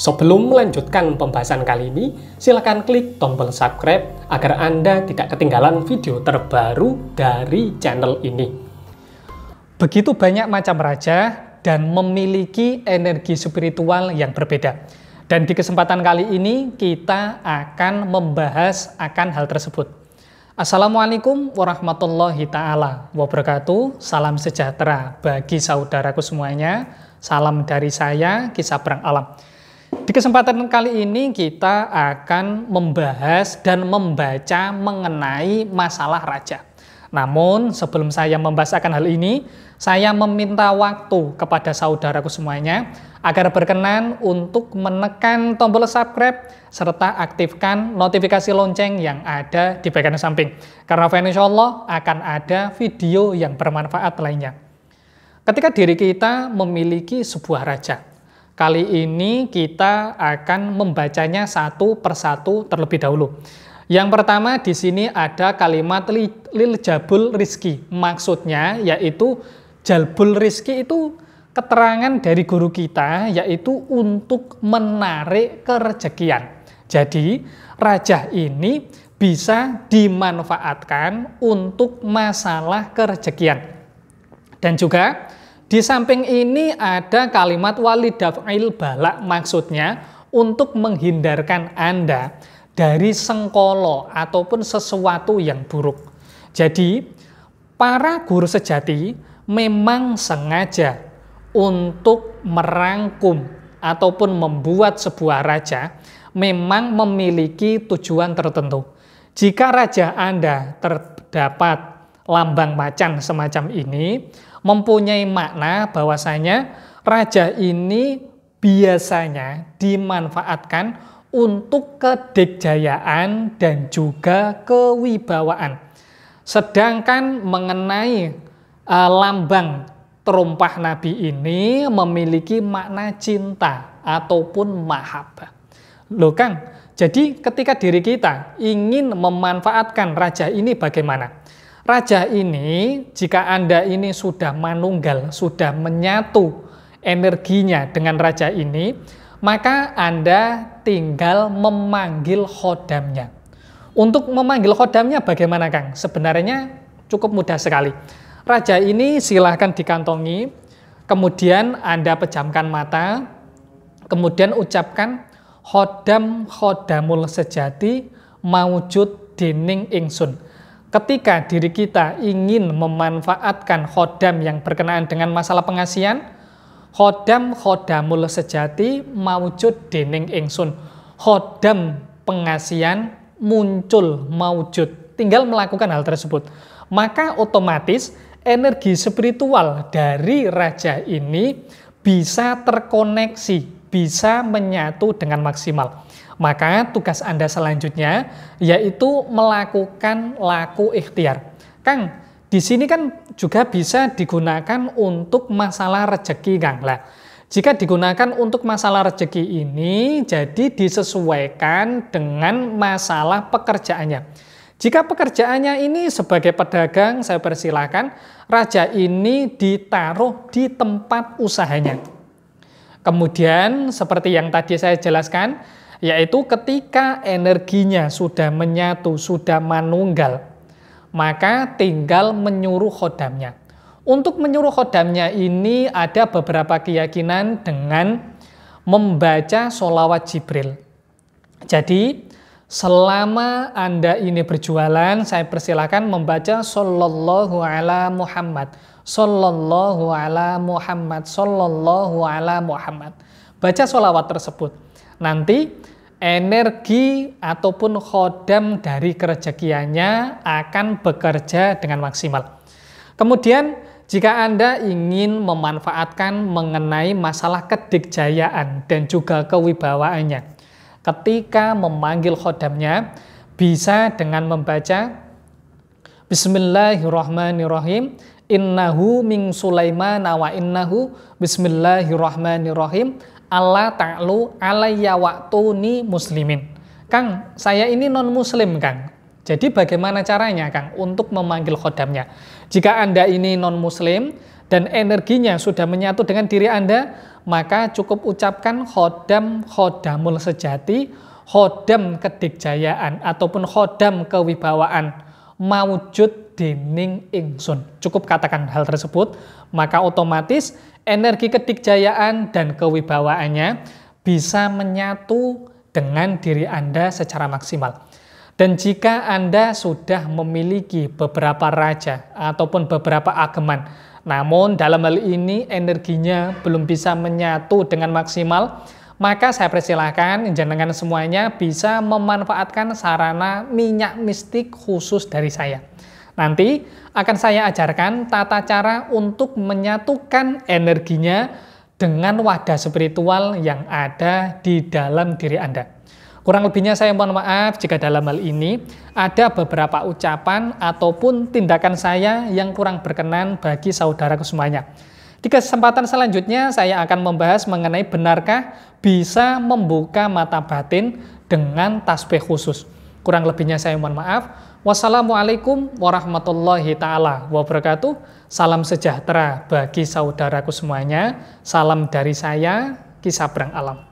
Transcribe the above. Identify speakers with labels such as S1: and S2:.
S1: Sebelum melanjutkan pembahasan kali ini, silakan klik tombol subscribe agar Anda tidak ketinggalan video terbaru dari channel ini. Begitu banyak macam raja dan memiliki energi spiritual yang berbeda. Dan di kesempatan kali ini kita akan membahas akan hal tersebut. Assalamualaikum warahmatullahi taala wabarakatuh. Salam sejahtera bagi saudaraku semuanya. Salam dari saya Kisah Perang Alam. Di kesempatan kali ini kita akan membahas dan membaca mengenai masalah raja. Namun sebelum saya membahas akan hal ini, saya meminta waktu kepada saudaraku semuanya agar berkenan untuk menekan tombol subscribe serta aktifkan notifikasi lonceng yang ada di bagian samping. Karena insya Allah akan ada video yang bermanfaat lainnya. Ketika diri kita memiliki sebuah raja, Kali ini kita akan membacanya satu persatu terlebih dahulu. Yang pertama di sini ada kalimat lil jabul rizki. Maksudnya yaitu jabul rizki itu keterangan dari guru kita yaitu untuk menarik kerejekian. Jadi raja ini bisa dimanfaatkan untuk masalah kerejekian. Dan juga di samping ini ada kalimat walidaf'il balak maksudnya untuk menghindarkan Anda dari sengkolo ataupun sesuatu yang buruk. Jadi para guru sejati memang sengaja untuk merangkum ataupun membuat sebuah raja memang memiliki tujuan tertentu. Jika raja Anda terdapat lambang macan semacam ini, mempunyai makna bahwasanya raja ini biasanya dimanfaatkan untuk kedekjayaan dan juga kewibawaan. Sedangkan mengenai uh, lambang terumpah nabi ini memiliki makna cinta ataupun mahab. Loh Kang, jadi ketika diri kita ingin memanfaatkan raja ini bagaimana? Raja ini, jika Anda ini sudah manunggal, sudah menyatu energinya dengan raja ini, maka Anda tinggal memanggil hodamnya. Untuk memanggil hodamnya bagaimana Kang? Sebenarnya cukup mudah sekali. Raja ini silahkan dikantongi, kemudian Anda pejamkan mata, kemudian ucapkan hodam hodamul sejati maujud dining ingsun Ketika diri kita ingin memanfaatkan khodam yang berkenaan dengan masalah pengasihan, khodam khodamul sejati maujud dening ingsun. Khodam pengasihan muncul maujud. Tinggal melakukan hal tersebut. Maka otomatis energi spiritual dari raja ini bisa terkoneksi, bisa menyatu dengan maksimal. Maka tugas Anda selanjutnya yaitu melakukan laku ikhtiar. Kang, di sini kan juga bisa digunakan untuk masalah rezeki, Kang. Lah, jika digunakan untuk masalah rezeki ini, jadi disesuaikan dengan masalah pekerjaannya. Jika pekerjaannya ini sebagai pedagang, saya persilahkan raja ini ditaruh di tempat usahanya. Kemudian, seperti yang tadi saya jelaskan, yaitu ketika energinya sudah menyatu, sudah manunggal, maka tinggal menyuruh khodamnya. Untuk menyuruh khodamnya ini ada beberapa keyakinan dengan membaca sholawat Jibril. Jadi selama Anda ini berjualan, saya persilahkan membaca Sallallahu ala Muhammad, Sallallahu ala Muhammad, Sallallahu ala Muhammad. Baca sholawat tersebut. Nanti energi ataupun khodam dari kerejekiannya akan bekerja dengan maksimal. Kemudian jika Anda ingin memanfaatkan mengenai masalah kedikjayaan dan juga kewibawaannya, ketika memanggil khodamnya bisa dengan membaca Bismillahirrahmanirrahim innahu min Sulaiman wa innahu bismillahirrahmanirrahim Allah ta'lu alayya waktuni muslimin. Kang, saya ini non-muslim, Kang. Jadi bagaimana caranya, Kang, untuk memanggil khodamnya? Jika Anda ini non-muslim dan energinya sudah menyatu dengan diri Anda, maka cukup ucapkan khodam khodamul sejati, khodam kedikjayaan, ataupun khodam kewibawaan mawujud dening ingsun. Cukup katakan hal tersebut, maka otomatis energi kedikjayaan dan kewibawaannya bisa menyatu dengan diri Anda secara maksimal. Dan jika Anda sudah memiliki beberapa raja ataupun beberapa ageman, namun dalam hal ini energinya belum bisa menyatu dengan maksimal, maka saya persilahkan jenengan semuanya bisa memanfaatkan sarana minyak mistik khusus dari saya. Nanti akan saya ajarkan tata cara untuk menyatukan energinya dengan wadah spiritual yang ada di dalam diri Anda. Kurang lebihnya saya mohon maaf jika dalam hal ini ada beberapa ucapan ataupun tindakan saya yang kurang berkenan bagi saudara semuanya. Di kesempatan selanjutnya saya akan membahas mengenai benarkah bisa membuka mata batin dengan tasbih khusus. Kurang lebihnya saya mohon maaf. Wassalamualaikum warahmatullahi taala wabarakatuh. Salam sejahtera bagi saudaraku semuanya. Salam dari saya, kisabrang Alam.